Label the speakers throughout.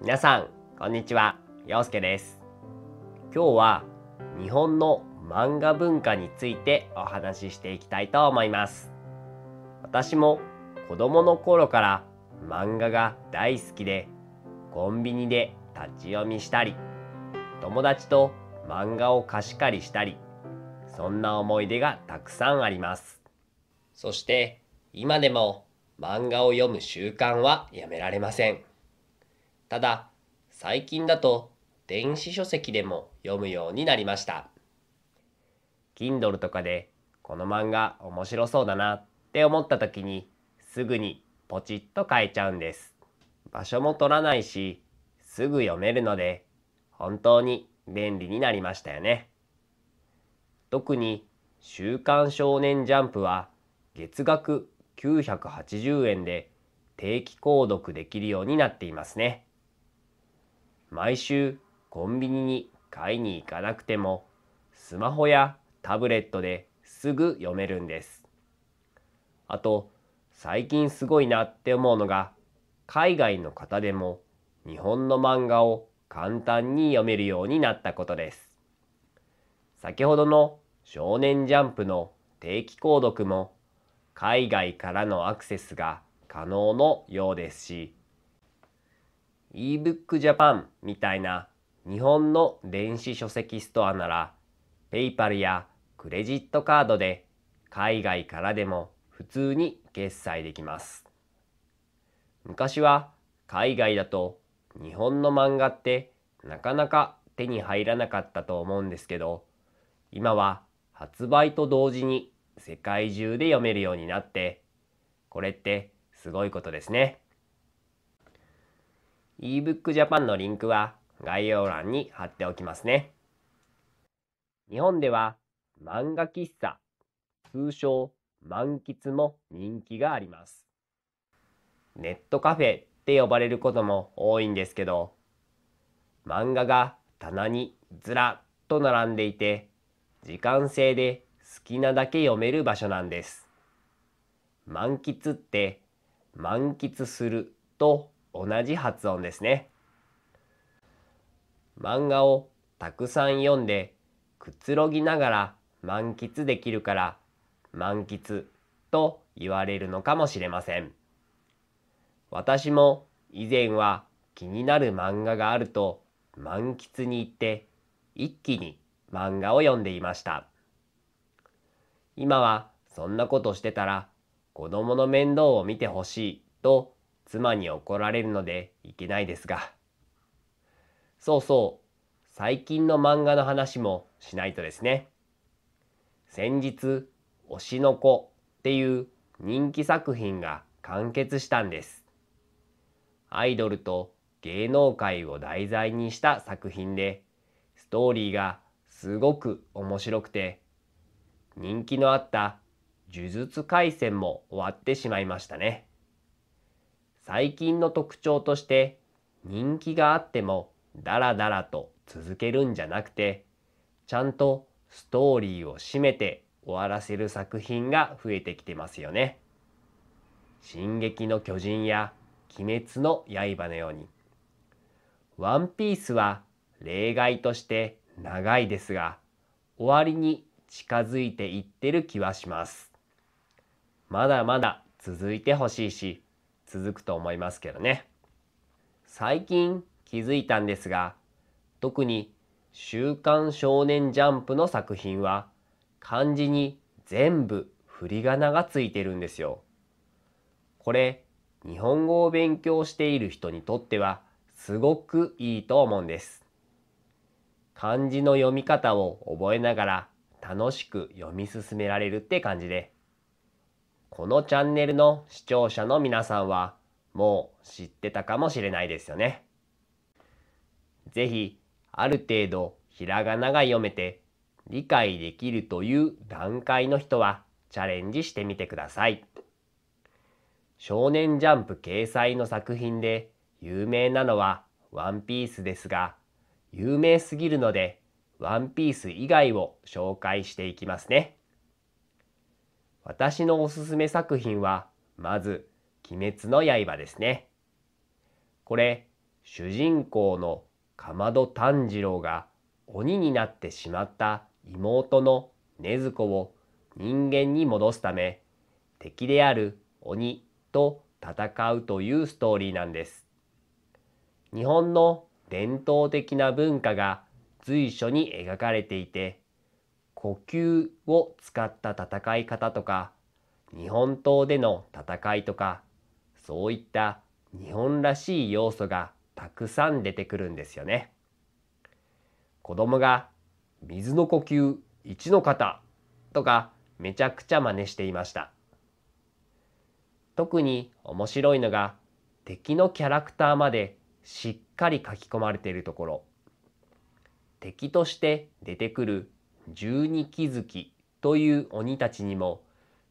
Speaker 1: 皆さんこんにちは陽介です今日は日本の漫画文化についてお話ししていきたいと思います私も子供の頃から漫画が大好きでコンビニで立ち読みしたり友達と漫画を貸し借りしたりそんな思い出がたくさんありますそして今でも漫画を読む習慣はやめられませんただ、最近だと電子書籍でも読むようになりました。Kindle とかでこの漫画面白そうだなって思った時にすぐにポチッと書えちゃうんです。場所も取らないし、すぐ読めるので本当に便利になりましたよね。特に週刊少年ジャンプは月額980円で定期購読できるようになっていますね。毎週コンビニに買いに行かなくてもスマホやタブレットですぐ読めるんです。あと最近すごいなって思うのが海外の方でも日本の漫画を簡単に読めるようになったことです。先ほどの少年ジャンプの定期購読も海外からのアクセスが可能のようですし ebookjapan みたいな日本の電子書籍ストアなら PayPal やクレジットカードで海外からでも普通に決済できます。昔は海外だと日本の漫画ってなかなか手に入らなかったと思うんですけど今は発売と同時に世界中で読めるようになってこれってすごいことですね。ebookjapan のリンクは概要欄に貼っておきますね。日本では漫画喫茶、通称満喫も人気があります。ネットカフェって呼ばれることも多いんですけど、漫画が棚にずらっと並んでいて、時間制で好きなだけ読める場所なんです。満喫って満喫すると同じ発音ですね。漫画をたくさん読んでくつろぎながら満喫できるから満喫と言われるのかもしれません。私も以前は気になる漫画があると満喫に行って一気に漫画を読んでいました。今はそんなことしてたら子供の面倒を見てほしいと妻に怒られるのでいけないですが。そうそう、最近の漫画の話もしないとですね。先日、推しの子っていう人気作品が完結したんです。アイドルと芸能界を題材にした作品で、ストーリーがすごく面白くて、人気のあった呪術廻戦も終わってしまいましたね。最近の特徴として人気があってもダラダラと続けるんじゃなくてちゃんとストーリーを締めて終わらせる作品が増えてきてますよね。進撃の巨人や鬼滅の刃のように。ワンピースは例外として長いですが、終わりに近づいていってる気はします。まだまだ続いてほしいし、続くと思いますけどね。最近気づいたんですが、特に週刊少年ジャンプの作品は漢字に全部振り仮名がついてるんですよ。これ、日本語を勉強している人にとってはすごくいいと思うんです。漢字の読み方を覚えながら楽しく読み進められるって感じでこのチャンネルの視聴者の皆さんはもう知ってたかもしれないですよね。ぜひある程度ひらがなが読めて理解できるという段階の人はチャレンジしてみてください。少年ジャンプ掲載の作品で有名なのはワンピースですが、有名すぎるのでワンピース以外を紹介していきますね。私のおすすめ作品は、まず、鬼滅の刃ですね。これ、主人公のかまど炭治郎が鬼になってしまった妹の禰豆子を人間に戻すため、敵である鬼と戦うというストーリーなんです。日本の伝統的な文化が随所に描かれていて、呼吸を使った戦い方とか日本刀での戦いとかそういった日本らしい要素がたくさん出てくるんですよね。子供が水の呼吸1の型とかめちゃくちゃ真似していました。特に面白いのが敵のキャラクターまでしっかり書き込まれているところ敵として出てくる十二気づきという鬼たちにも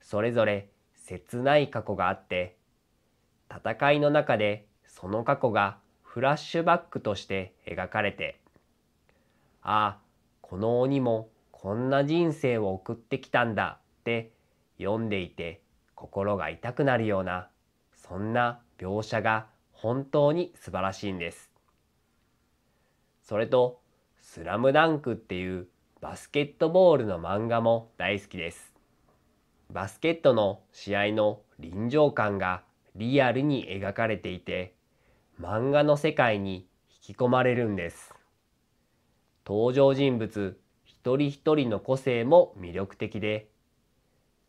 Speaker 1: それぞれ切ない過去があって戦いの中でその過去がフラッシュバックとして描かれてああこの鬼もこんな人生を送ってきたんだって読んでいて心が痛くなるようなそんな描写が本当に素晴らしいんです。それと「スラムダンクっていうバスケットボールの漫画も大好きです。バスケットの試合の臨場感がリアルに描かれていて、漫画の世界に引き込まれるんです。登場人物一人一人の個性も魅力的で、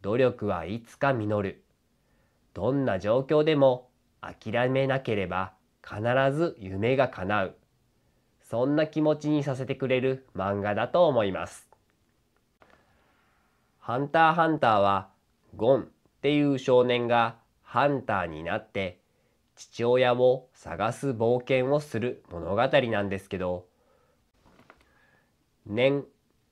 Speaker 1: 努力はいつか実る。どんな状況でも諦めなければ必ず夢が叶う。そんな気持ちにさせてくれる漫画だと思います。ハンターハンターはゴンっていう少年がハンターになって父親を探す冒険をする物語なんですけど「念」っ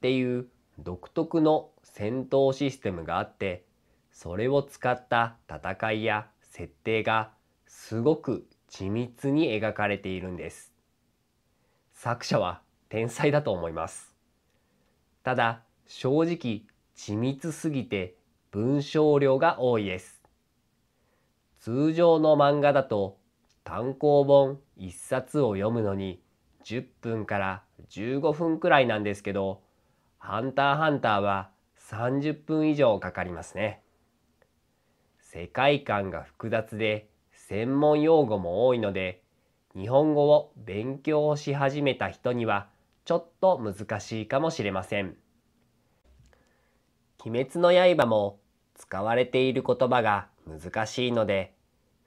Speaker 1: ていう独特の戦闘システムがあってそれを使った戦いや設定がすごく緻密に描かれているんです。作者は天才だと思います。ただ、正直、緻密すぎて文章量が多いです。通常の漫画だと単行本1冊を読むのに10分から15分くらいなんですけど、ハンターハンターは30分以上かかりますね。世界観が複雑で専門用語も多いので日本語を勉強し始めた人にはちょっと難しいかもしれません。鬼滅の刃も使われている言葉が難しいので、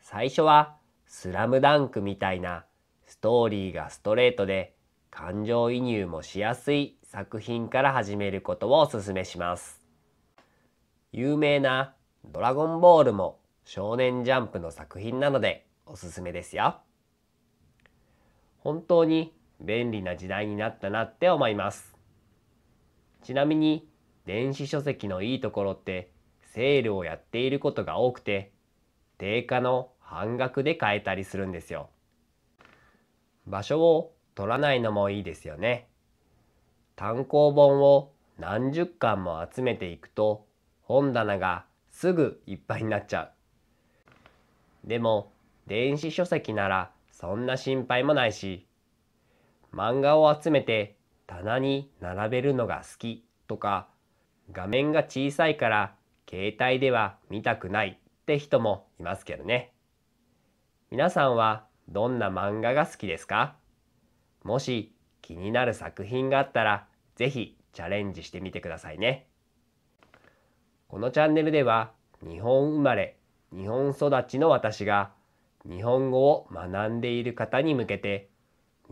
Speaker 1: 最初はスラムダンクみたいなストーリーがストレートで感情移入もしやすい作品から始めることをお勧めします。有名なドラゴンボールも少年ジャンプの作品なのでおすすめですよ。本当に便利な時代になったなって思います。ちなみに電子書籍のいいところってセールをやっていることが多くて定価の半額で買えたりするんですよ。場所を取らないのもいいですよね。単行本を何十巻も集めていくと本棚がすぐいっぱいになっちゃう。でも電子書籍ならそんな心配もないし、漫画を集めて棚に並べるのが好きとか、画面が小さいから携帯では見たくないって人もいますけどね。皆さんはどんな漫画が好きですかもし気になる作品があったら、是非チャレンジしてみてくださいね。このチャンネルでは、日本生まれ、日本育ちの私が、日本語を学んでいる方に向けて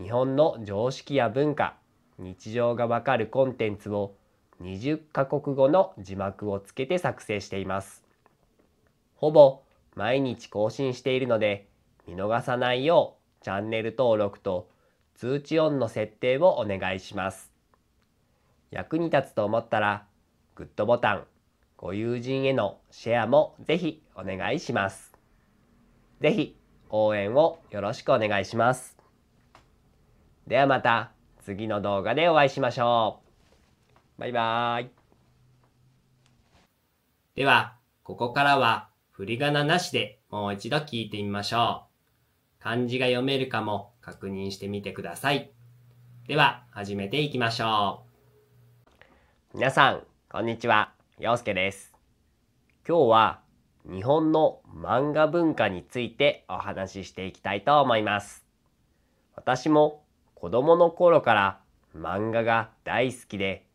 Speaker 1: 日本の常識や文化日常がわかるコンテンツを20カ国語の字幕をつけて作成しています。ほぼ毎日更新しているので見逃さないようチャンネル登録と通知オンの設定をお願いします。役に立つと思ったらグッドボタン、ご友人へのシェアもぜひお願いします。ぜひ応援をよろしくお願いします。ではまた次の動画でお会いしましょう。バイバーイ。では、ここからは振り仮名なしでもう一度聞いてみましょう。漢字が読めるかも確認してみてください。では、始めていきましょう。皆さん、こんにちは。陽介です。今日は日本の漫画文化についてお話ししていきたいと思います。私も子供の頃から漫画が大好きで、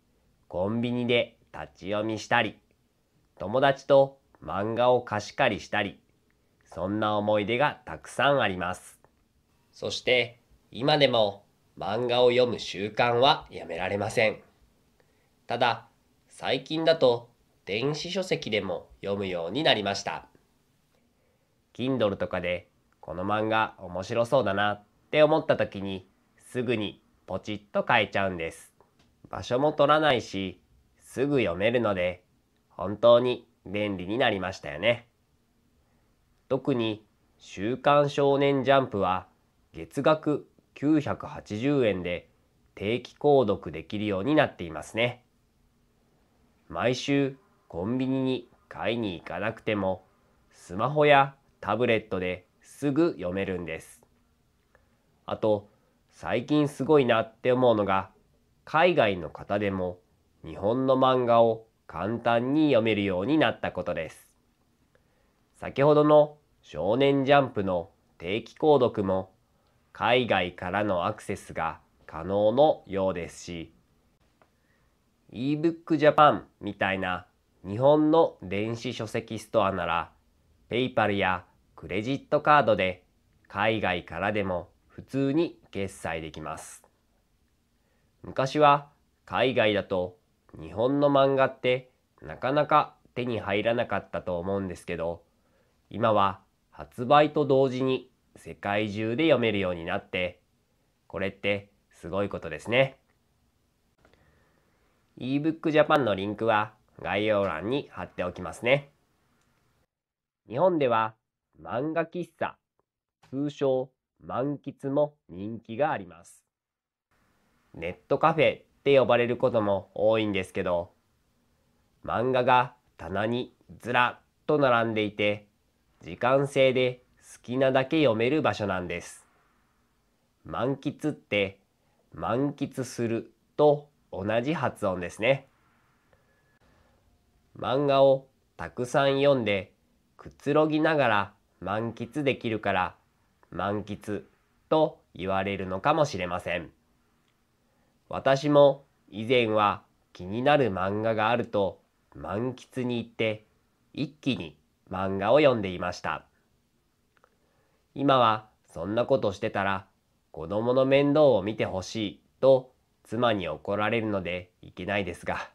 Speaker 1: コンビニで立ち読みしたり、友達と漫画を貸し借りしたり、そんな思い出がたくさんあります。そして今でも漫画を読む習慣はやめられません。ただ、最近だと電子書籍でも読むようになりました Kindle とかでこの漫画面白そうだなって思った時にすぐにポチッと書えちゃうんです場所も取らないしすぐ読めるので本当に便利になりましたよね特に「週刊少年ジャンプ」は月額980円で定期購読できるようになっていますね毎週コンビニに買いに行かなくてもスマホやタブレットですぐ読めるんです。あと最近すごいなって思うのが海外の方でも日本の漫画を簡単に読めるようになったことです。先ほどの少年ジャンプの定期購読も海外からのアクセスが可能のようですし ebook Japan みたいな日本の電子書籍ストアならペイパルやクレジットカードで海外からでも普通に決済できます。昔は海外だと日本の漫画ってなかなか手に入らなかったと思うんですけど今は発売と同時に世界中で読めるようになってこれってすごいことですね。ebook Japan のリンクは概要欄に貼っておきますね。日本では漫画喫茶、通称満喫も人気があります。ネットカフェって呼ばれることも多いんですけど、漫画が棚にずらっと並んでいて、時間制で好きなだけ読める場所なんです。満喫って満喫すると同じ発音ですね。漫画をたくさん読んでくつろぎながら満喫できるから満喫と言われるのかもしれません。私も以前は気になる漫画があると満喫に行って一気に漫画を読んでいました。今はそんなことしてたら子供の面倒を見てほしいと妻に怒られるのでいけないですが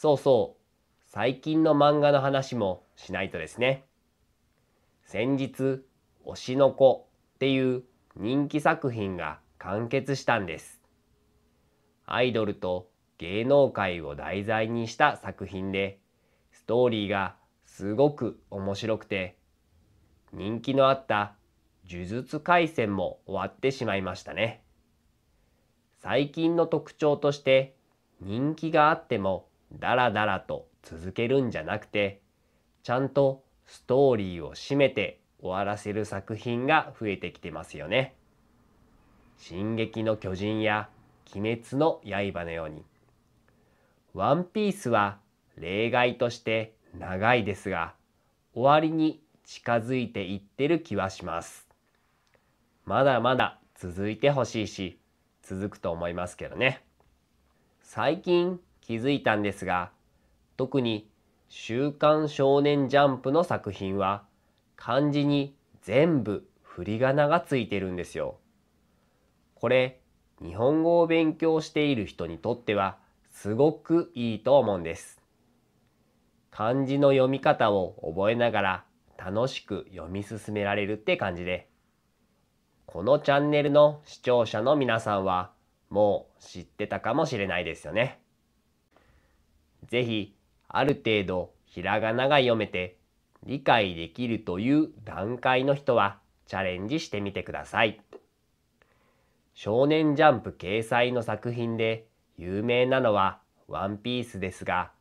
Speaker 1: そうそう、最近の漫画の話もしないとですね。先日、推しの子っていう人気作品が完結したんです。アイドルと芸能界を題材にした作品で、ストーリーがすごく面白くて、人気のあった呪術廻戦も終わってしまいましたね。最近の特徴として人気があってもダラダラと続けるんじゃなくてちゃんとストーリーを締めて終わらせる作品が増えてきてますよね。進撃の巨人や鬼滅の刃のように。ワンピースは例外として長いですが、終わりに近づいていってる気はします。まだまだ続いてほしいし、続くと思いますけどね。最近気づいたんですが特に「週刊少年ジャンプ」の作品は漢字に全部振り仮名がついてるんですよ。これ日本語を勉強している人にとってはすごくいいと思うんです。漢字の読み方を覚えながら楽しく読み進められるって感じで。このチャンネルの視聴者の皆さんはもう知ってたかもしれないですよね。ぜひある程度ひらがなが読めて理解できるという段階の人はチャレンジしてみてください。少年ジャンプ掲載の作品で有名なのはワンピースですが、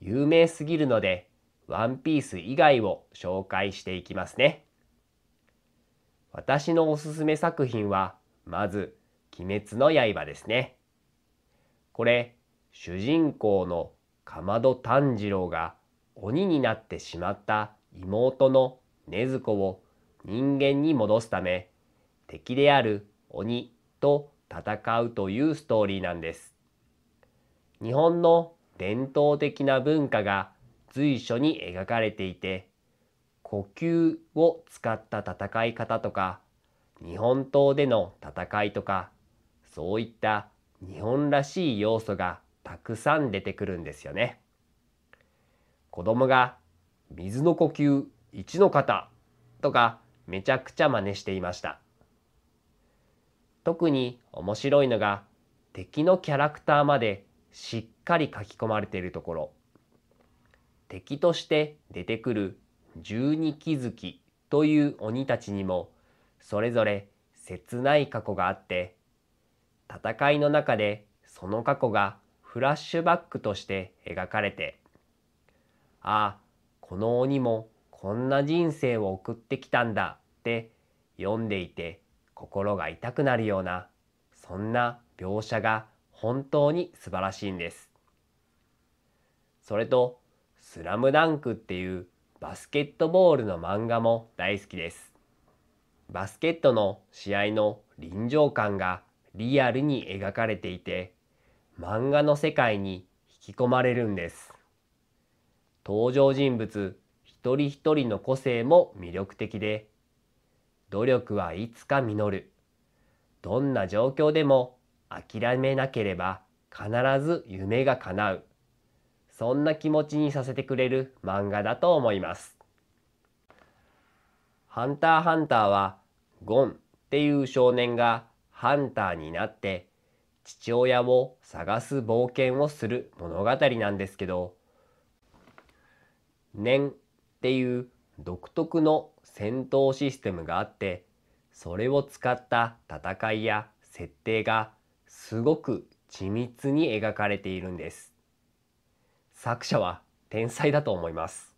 Speaker 1: 有名すぎるのでワンピース以外を紹介していきますね。私のおすすめ作品は、まず、鬼滅の刃ですね。これ、主人公のかまど炭治郎が鬼になってしまった妹の禰豆子を人間に戻すため敵である鬼と戦うというストーリーなんです。日本の伝統的な文化が随所に描かれていて呼吸を使った戦い方とか日本刀での戦いとかそういった日本らしい要素がたくさん出てくるんですよね。子供が水の呼吸1の型とかめちゃくちゃ真似していました。特に面白いのが敵のキャラクターまでしっかり書き込まれているところ。敵として出てくる十二気づきという鬼たちにもそれぞれ切ない過去があって戦いの中でその過去がフラッシュバックとして描かれてああこの鬼もこんな人生を送ってきたんだって読んでいて心が痛くなるようなそんな描写が本当に素晴らしいんです。それと「スラムダンクっていうバスケットボールの漫画も大好きです。バスケットの試合の臨場感がリアルに描かれていて漫画の世界に引き込まれるんです登場人物一人一人の個性も魅力的で努力はいつか実るどんな状況でも諦めなければ必ず夢が叶うそんな気持ちにさせてくれる漫画だと思いますハンターハンターはゴンっていう少年がハンターになって父親を探す冒険をする物語なんですけど「念」っていう独特の戦闘システムがあってそれを使った戦いや設定がすごく緻密に描かれているんです作者は天才だと思います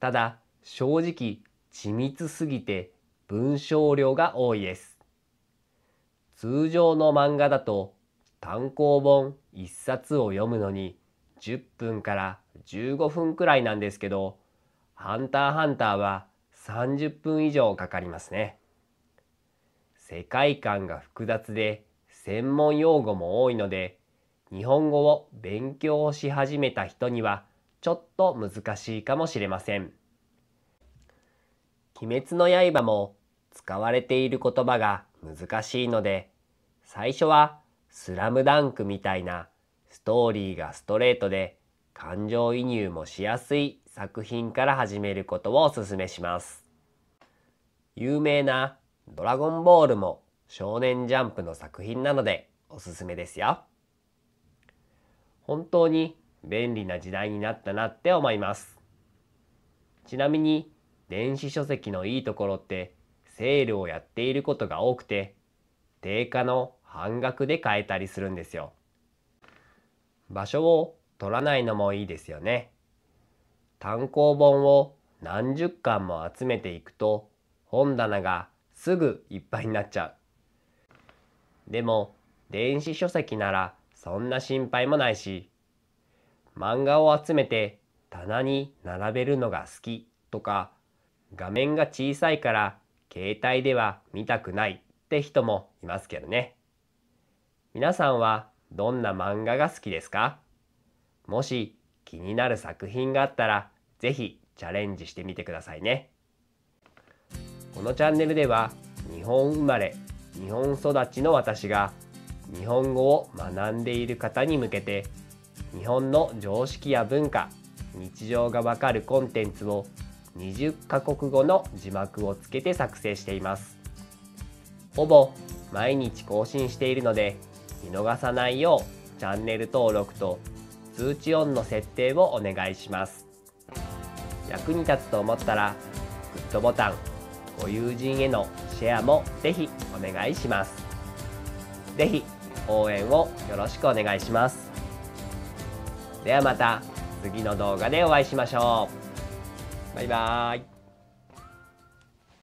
Speaker 1: ただ正直緻密すぎて文章量が多いです通常の漫画だと単行本1冊を読むのに10分から15分くらいなんですけど「ハンターハンター」は30分以上かかりますね。世界観が複雑で専門用語も多いので日本語を勉強し始めた人にはちょっと難しいかもしれません。鬼滅の刃も使われている言葉が難しいので、最初はスラムダンクみたいなストーリーがストレートで感情移入もしやすい作品から始めることをお勧めします。有名なドラゴンボールも少年ジャンプの作品なのでおすすめですよ。本当に便利な時代になったなって思います。ちなみに電子書籍のいいところってセールをやっていることが多くて定価の半額で買えたりするんですよ。場所を取らないのもいいですよね。単行本を何十巻も集めていくと本棚がすぐいっぱいになっちゃう。でも電子書籍ならそんな心配もないし漫画を集めて棚に並べるのが好きとか画面が小さいから携帯では見たくないって人もいますけどね。皆さんはどんな漫画が好きですかもし気になる作品があったら是非チャレンジしてみてくださいね。このチャンネルでは日本生まれ日本育ちの私が日本語を学んでいる方に向けて日本の常識や文化日常がわかるコンテンツを20カ国語の字幕をつけて作成していますほぼ毎日更新しているので見逃さないようチャンネル登録と通知オンの設定をお願いします役に立つと思ったらグッドボタンご友人へのシェアもぜひお願いしますぜひ応援をよろしくお願いしますではまた次の動画でお会いしましょうバイバーイ